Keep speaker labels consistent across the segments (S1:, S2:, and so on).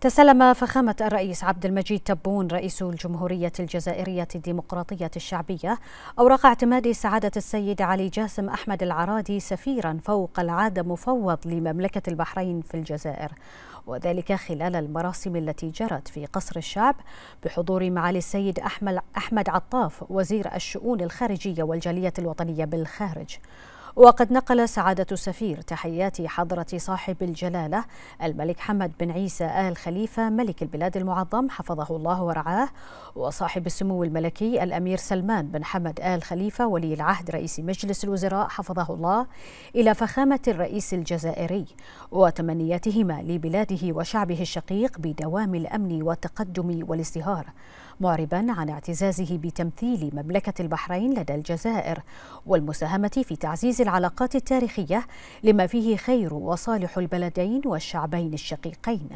S1: تسلم فخامة الرئيس عبد المجيد تبون رئيس الجمهورية
S2: الجزائرية الديمقراطية الشعبية أوراق اعتماد سعادة السيد علي جاسم أحمد العرادي سفيرا فوق العادة مفوض لمملكة البحرين في الجزائر وذلك خلال المراسم التي جرت في قصر الشعب بحضور معالي السيد أحمد عطاف وزير الشؤون الخارجية والجالية الوطنية بالخارج وقد نقل سعادة السفير تحيات حضرة صاحب الجلالة الملك حمد بن عيسى آل خليفة ملك البلاد المعظم حفظه الله ورعاه وصاحب السمو الملكي الأمير سلمان بن حمد آل خليفة ولي العهد رئيس مجلس الوزراء حفظه الله إلى فخامة الرئيس الجزائري وتمنياتهما لبلاده وشعبه الشقيق بدوام الأمن والتقدم والازدهار معربا عن اعتزازه بتمثيل مملكة البحرين لدى الجزائر والمساهمة في تعزيز العلاقات التاريخية لما فيه خير وصالح البلدين والشعبين الشقيقين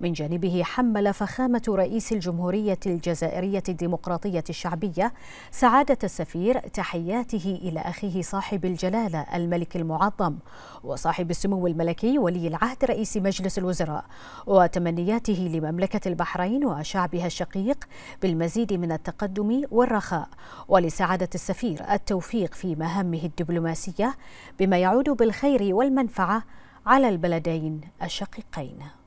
S2: من جانبه حمل فخامة رئيس الجمهورية الجزائرية الديمقراطية الشعبية سعادة السفير تحياته إلى أخيه صاحب الجلالة الملك المعظم وصاحب السمو الملكي ولي العهد رئيس مجلس الوزراء وتمنياته لمملكة البحرين وشعبها الشقيق بالمزيد من التقدم والرخاء ولسعادة السفير التوفيق في مهامه الدبلوماسية
S1: بما يعود بالخير والمنفعة على البلدين الشقيقين